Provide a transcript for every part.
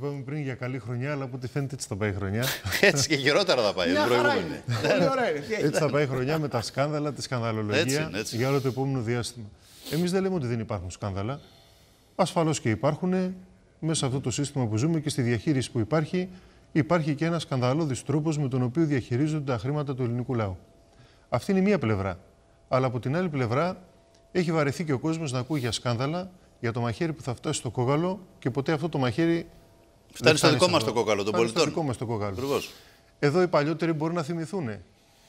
Είπαμε πριν για καλή χρονιά, αλλά από ό,τι φαίνεται έτσι θα πάει η χρονιά. έτσι και γερότερα θα πάει. Μια χαρά είναι. έτσι θα πάει η χρονιά με τα σκάνδαλα, τη σκανδαλολογία για όλο το επόμενο διάστημα. Εμείς δεν λέμε ότι δεν υπάρχουν σκάνδαλα. Ασφαλώς και υπάρχουν. Μέσα σε αυτό το σύστημα που ζούμε και στη διαχείριση που υπάρχει, υπάρχει και ένας σκανδαλώδης τρόπος με τον οποίο διαχειρίζονται τα χρήματα του ελληνικού λαού. Αυτή είναι η μία πλευρά. Αλλά από την άλλη πλευρά έχει βαρεθεί και ο κόσμος να ακούει για σκάνδαλα, για το μαχαίρι που θα φτάσει στο κόγαλο και ποτέ αυτό το μαχαίρι Φτάνει στο δικό μας το κόκαλο, τον πολιτικό. Στο δικό μας το κόκαλο. Ακριβώς. Εδώ οι παλιότεροι μπορεί να θυμηθούν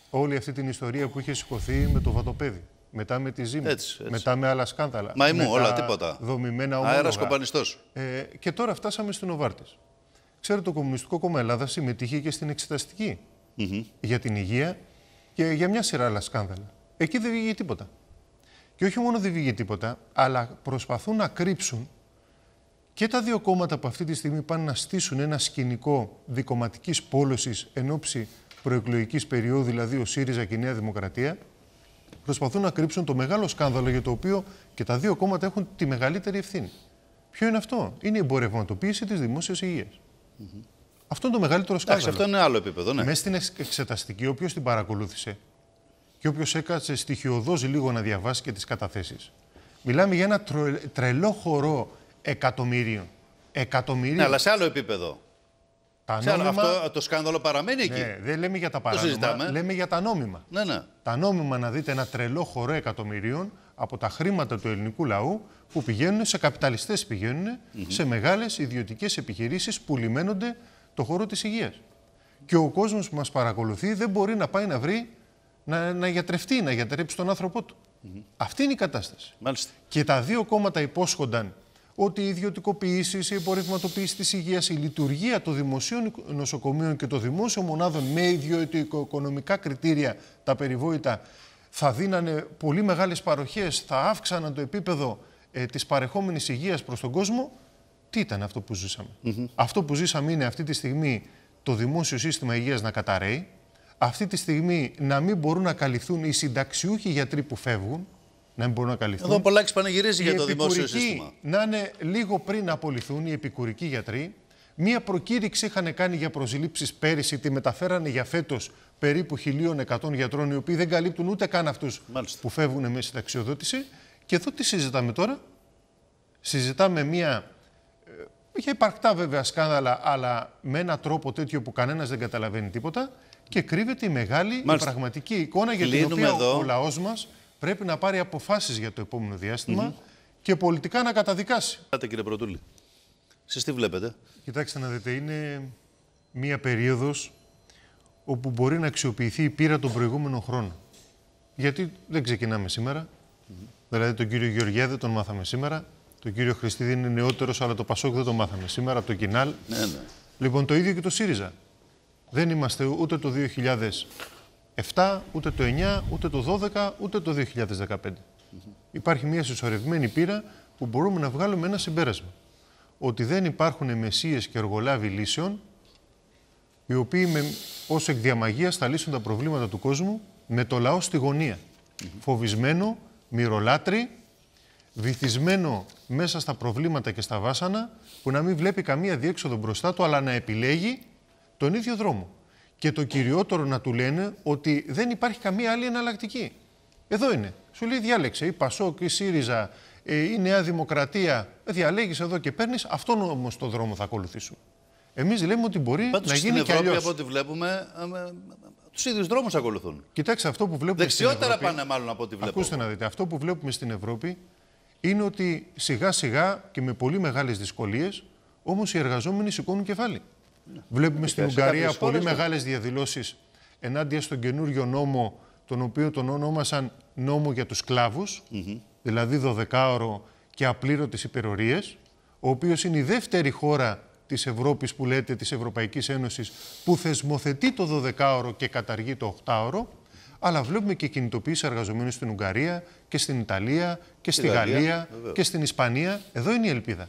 όλη αυτή την ιστορία που είχε σηκωθεί με το βατοπέδι. Μετά με τη ζήμη. Έτσι, έτσι. Μετά με άλλα σκάνδαλα. Μα ήμουν όλα τίποτα. Δομημένα όλα. Αέρα κοπανιστό. Ε, και τώρα φτάσαμε στην Οβάρτης. Ξέρετε, το Κομμουνιστικό Κόμμα Ελλάδας συμμετείχε και στην εξεταστικη mm -hmm. για την υγεία και για μια σειρά άλλα σκάνδαλα. Εκεί δεν βγήκε τίποτα. Και όχι μόνο δεν βγήκε τίποτα, αλλά προσπαθούν να κρύψουν και τα δύο κόμματα που αυτή τη στιγμή πάνε να στήσουν ένα σκηνικό δικοματικής πόλωσης εν ώψη προεκλογικής περίοδου, δηλαδή ο ΣΥΡΙΖΑ και η Νέα Δημοκρατία, προσπαθούν να κρύψουν το μεγάλο σκάνδαλο για το οποίο και τα δύο κόμματα έχουν τη μεγαλύτερη ευθύνη. Ποιο είναι αυτό, Είναι η εμπορευματοποίηση της δημόσιας υγείας. Mm Αυτό είναι το μεγαλύτερο σκάνδαλο. Εντάξει, αυτό είναι άλλο επίπεδο, ναι. Μέσα στην εξεταστική, όποιος την παρακολούθησε και όποιος έκατσε στοιχειοδός λίγο να διαβάσει και τις καταθέσεις. Μιλάμε για ένα τρελό χορό εκατομμυρίων. Εκατομμυρίων. Ναι, αλλά σε άλλο επίπεδο. Τα νόμιμα... αυτό, το σκάνδαλο παραμένει εκεί. Ναι, δεν λέμε για τα παράνομα, λέμε για τα νόμιμα. Ναι, ναι. Τα νόμιμα να δείτε ένα τρελό χορό εκατομμυρίων από τα χρήματα του ελληνικού λαού που πηγαίνουν σε καπιταλιστές πηγαίνουν σε μεγάλες ιδιωτικές επιχειρήσεις που λιμένονται το χώρο της υγείας. Και ο κόσμος που μας παρακολουθεί δεν μπορεί να πάει να βρει να, να γιατρευτεί, να γιατρέψει τον άνθρωπό του. Mm Αυτή είναι η κατάσταση. Μάλιστα. Και τα δύο κόμματα υπόσχονταν ότι οι ιδιωτικοποιήσεις, η υπορρυθματοποίηση της υγείας, η λειτουργία των δημοσίων νοσοκομείων και των δημόσιων μονάδων με ιδιωτικο-οικονομικά κριτήρια τα περιβόητα θα δίνανε πολύ μεγάλες παροχές, θα αύξαναν το επίπεδο ε, της παρεχόμενης υγείας προς τον κόσμο, τι ήταν αυτό που ζήσαμε. Αυτό που ζήσαμε είναι αυτή τη στιγμή το δημόσιο σύστημα υγείας να καταραίει, αυτή τη στιγμή να μην μπορούν να καλυφθούν οι συνταξιούχοι γιατροί που φεύγουν, να μην μπορούν να καλυφθούν. Εδώ πολλά πανηγυρίζει για το δημόσιο σύστημα. Να είναι λίγο πριν απολυθούν οι επικουρικοί γιατροί. Μία προκήρυξη είχαν κάνει για προσλήψει πέρυσι, τη μεταφέρανε για φέτος περίπου 1.100 γιατρών, οι οποίοι δεν καλύπτουν ούτε καν αυτούς που φεύγουν με συνταξιοδότηση. Και εδώ τι συζητάμε τώρα. Συζητάμε μία. Είχε υπαρκτά βέβαια σκάνδαλα, αλλά με έναν τρόπο τέτοιο που κανένας δεν καταλαβαίνει τίποτα. Και κρύβεται η μεγάλη, η πραγματική εικόνα για την οποία εδώ. ο λαός μας πρέπει να πάρει αποφάσεις για το επόμενο διάστημα και πολιτικά να καταδικάσει. Κοιτάξτε κύριε Πρωτούλη, εσείς τι βλέπετε. Κοιτάξτε να δείτε, είναι μία περίοδος όπου μπορεί να αξιοποιηθεί η πείρα των προηγούμενων χρόνων. Γιατί δεν ξεκινάμε σήμερα. Mm -hmm. Δηλαδή τον κύριο δεν τον μάθαμε σήμερα. Τον κύριο Χριστίδη είναι νεότερος, αλλά το Πασόκ δεν τον μάθαμε σήμερα από το Κινάλ. Ναι, ναι. Λοιπόν, το ίδιο και το ΣΥΡΙΖΑ. Δεν είμαστε ούτε το 2000 7, ούτε το 9, ούτε το 12, ούτε το 2015. Υπάρχει μια συσσωρευμένη πείρα που μπορούμε να βγάλουμε ένα συμπέρασμα. Ότι δεν υπάρχουν μεσίες και εργολάβοι λύσεων, οι οποίοι με, ως εκ διαμαγείας θα λύσουν τα προβλήματα του κόσμου με το λαό στη γωνία. Φοβισμένο, μυρολάτρι, βυθισμένο μέσα στα προβλήματα και στα βάσανα, που να μην βλέπει καμία διέξοδο μπροστά του, αλλά να επιλέγει τον ίδιο δρόμο. Και το κυριότερο να του λένε ότι δεν υπάρχει καμία άλλη εναλλακτική. Εδώ είναι. Σου λέει διάλεξε. Η Πασόκ, η ΣΥΡΙΖΑ, ε, η Νέα Δημοκρατία. Ε, Διαλέγεις εδώ και παίρνεις. Αυτόν όμως το δρόμο θα ακολουθήσουν. Εμείς λέμε ότι μπορεί να γίνει και αλλιώς. Από ό,τι βλέπουμε, ε, τους ίδιους δρόμους ακολουθούν. Κοιτάξτε, αυτό που βλέπουμε. Δεξιότερα Ευρώπη, πάνε μάλλον από ό,τι βλέπουμε. Ακούστε να δείτε. Αυτό που βλέπουμε στην Ευρώπη είναι ότι σιγά σιγά και με πολύ μεγάλες δυσκολίες όμως οι εργαζόμενοι σηκώνουν κεφάλι. Βλέπουμε στην ε, Ουγγαρία πολύ στο... Ναι. μεγάλες διαδηλώσεις ενάντια στον καινούριο νόμο, τον οποίο τον ονόμασαν νόμο για τους σκλάβους, δηλαδή 12ωρο και απλήρωτες υπερορίες, ο οποίος είναι η δεύτερη χώρα της Ευρώπης που λέτε της Ευρωπαϊκής Ένωσης που θεσμοθετεί το 12ωρο και καταργεί το 8ωρο. Αλλά βλέπουμε και κινητοποίηση εργαζομένων στην Ουγγαρία και στην Ιταλία και στη Γαλλία και στην Ισπανία. Εδώ είναι η ελπίδα.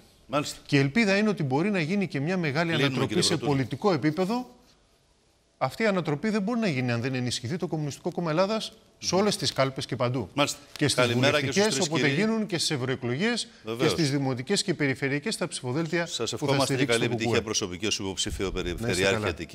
Και η ελπίδα είναι ότι μπορεί να γίνει και μια μεγάλη ανατροπή σε πολιτικό επίπεδο. Αυτή η ανατροπή δεν μπορεί να γίνει αν δεν ενισχυθεί το Κομμουνιστικό Κόμμα Ελλάδας σε όλες τις κάλπες και παντού. Μάλιστα. Και στις βουλευτικέ, όποτε κύριοι. γίνουν και στις ευρωεκλογές και στις δημοτικές και περιφερειακές, στα ψηφοδέλτια. Σας ευχόμαστε καλή επιτυχία προσωπική ως υποψήφιο Περιφερειάρχη